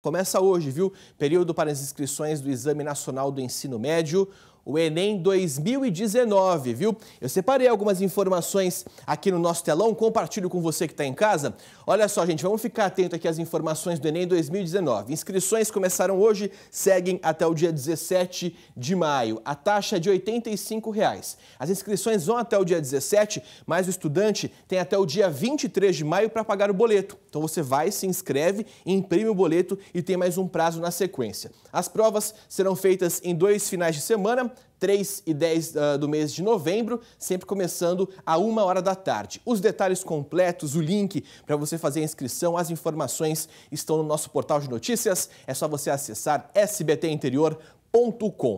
Começa hoje, viu? Período para as inscrições do Exame Nacional do Ensino Médio o Enem 2019, viu? Eu separei algumas informações aqui no nosso telão, compartilho com você que está em casa. Olha só, gente, vamos ficar atento aqui às informações do Enem 2019. Inscrições começaram hoje, seguem até o dia 17 de maio. A taxa é de R$ 85. Reais. As inscrições vão até o dia 17, mas o estudante tem até o dia 23 de maio para pagar o boleto. Então você vai, se inscreve, imprime o boleto e tem mais um prazo na sequência. As provas serão feitas em dois finais de semana, 3 e 10 uh, ah, do mês de novembro, sempre começando a 1 hora da tarde. Os detalhes completos, o link para você fazer a inscrição, as informações estão no nosso portal de notícias. É só você acessar sbtinterior.com.